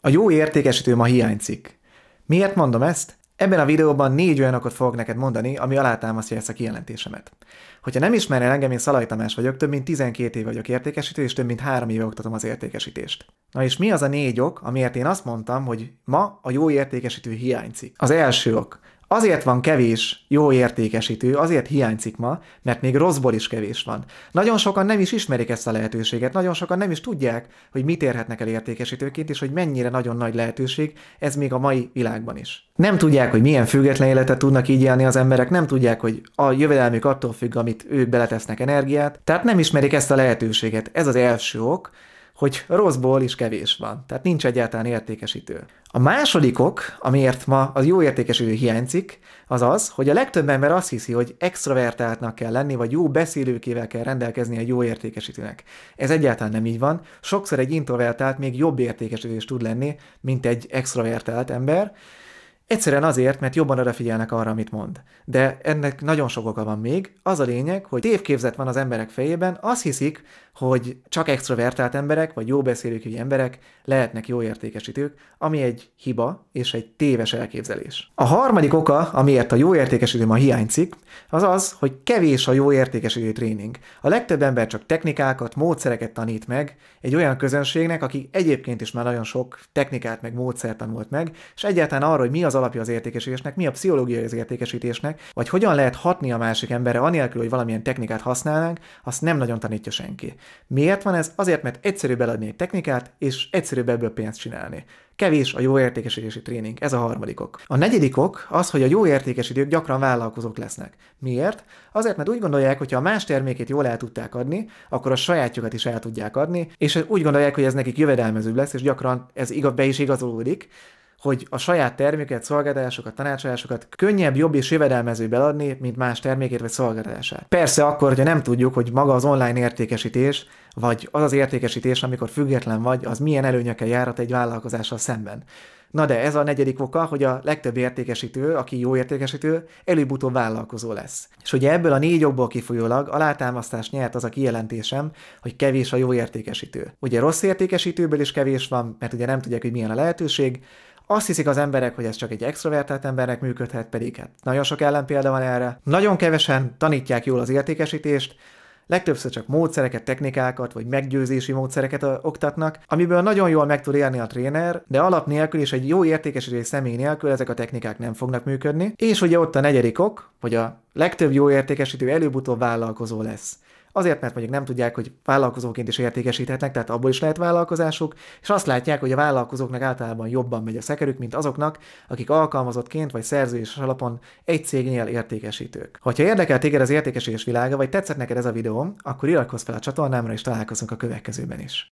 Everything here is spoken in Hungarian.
A jó értékesítő ma hiányzik. Miért mondom ezt? Ebben a videóban négy olyan okot fogok neked mondani, ami alátámasztja ezt a kijelentésemet. Hogyha nem ismernél engem, én Szalaj Tamás vagyok, több mint 12 év vagyok értékesítő, és több mint 3 éve oktatom az értékesítést. Na és mi az a négy ok, amiért én azt mondtam, hogy ma a jó értékesítő hiányzik? Az első ok. Azért van kevés jó értékesítő, azért hiányzik ma, mert még rosszból is kevés van. Nagyon sokan nem is ismerik ezt a lehetőséget, nagyon sokan nem is tudják, hogy mit érhetnek el értékesítőként, és hogy mennyire nagyon nagy lehetőség ez még a mai világban is. Nem tudják, hogy milyen független életet tudnak így élni az emberek, nem tudják, hogy a jövedelmük attól függ, amit ők beletesznek energiát, tehát nem ismerik ezt a lehetőséget. Ez az első ok, hogy rosszból is kevés van, tehát nincs egyáltalán értékesítő. A második ok, amiért ma az jó értékesítő hiányzik, az az, hogy a legtöbb ember azt hiszi, hogy extrovertáltnak kell lenni, vagy jó beszélőkével kell rendelkezni a jó értékesítőnek. Ez egyáltalán nem így van. Sokszor egy introvertált még jobb értékesítő is tud lenni, mint egy extrovertált ember. Egyszerűen azért, mert jobban odafigyelnek arra, amit mond. De ennek nagyon sok oka van még. Az a lényeg, hogy tévképzet van az emberek fejében, azt hiszik, hogy csak extrovertált emberek, vagy jó beszélőkű emberek lehetnek jó értékesítők, ami egy hiba és egy téves elképzelés. A harmadik oka, amiért a jó értékesítő ma hiányzik, az az, hogy kevés a jó értékesítő tréning. A legtöbb ember csak technikákat, módszereket tanít meg egy olyan közönségnek, aki egyébként is már nagyon sok technikát meg módszert tanult meg, és egyáltalán arról, hogy mi az alapja az értékesítésnek, mi a pszichológia az értékesítésnek, vagy hogyan lehet hatni a másik emberre anélkül, hogy valamilyen technikát használnánk, azt nem nagyon tanítja senki. Miért van ez? Azért, mert egyszerűbb eladni egy technikát, és egyszerűbb ebből pénzt csinálni. Kevés a jó értékesítési tréning, ez a harmadikok. Ok. A negyedikok ok az, hogy a jó értékesítők gyakran vállalkozók lesznek. Miért? Azért, mert úgy gondolják, hogy ha a más termékét jól el tudták adni, akkor a sajátjukat is el tudják adni, és úgy gondolják, hogy ez nekik jövedelmezőbb lesz, és gyakran ez igaz, be is igazolódik, hogy a saját terméket, szolgáltatásokat, tanácsadásokat könnyebb, jobb és jövedelmezőbb eladni, mint más termékét vagy szolgáltatását. Persze akkor, hogyha nem tudjuk, hogy maga az online értékesítés, vagy az az értékesítés, amikor független vagy, az milyen előnyökkel járhat egy vállalkozással szemben. Na de ez a negyedik oka, hogy a legtöbb értékesítő, aki jó értékesítő, előbb-utóbb vállalkozó lesz. És ugye ebből a négy okból kifolyólag alátámasztást nyert az a kijelentésem, hogy kevés a jó értékesítő. Ugye rossz értékesítőből is kevés van, mert ugye nem tudják, hogy milyen a lehetőség, azt hiszik az emberek, hogy ez csak egy extrovertált embernek működhet, pedig hát nagyon sok ellenpélda van erre. Nagyon kevesen tanítják jól az értékesítést, legtöbbször csak módszereket, technikákat vagy meggyőzési módszereket oktatnak, amiből nagyon jól meg tud élni a tréner, de alap nélkül és egy jó értékesítés személy nélkül ezek a technikák nem fognak működni. És ugye ott a negyedik ok, hogy a legtöbb jó értékesítő előbb-utóbb vállalkozó lesz azért, mert mondjuk nem tudják, hogy vállalkozóként is értékesíthetnek, tehát abból is lehet vállalkozásuk, és azt látják, hogy a vállalkozóknak általában jobban megy a szekerük, mint azoknak, akik alkalmazottként vagy szerződés alapon egy cégnél értékesítők. Ha érdekel téged az értékesítés világa, vagy tetszett neked ez a videóm, akkor iratkozz fel a csatornámra, és találkozunk a következőben is.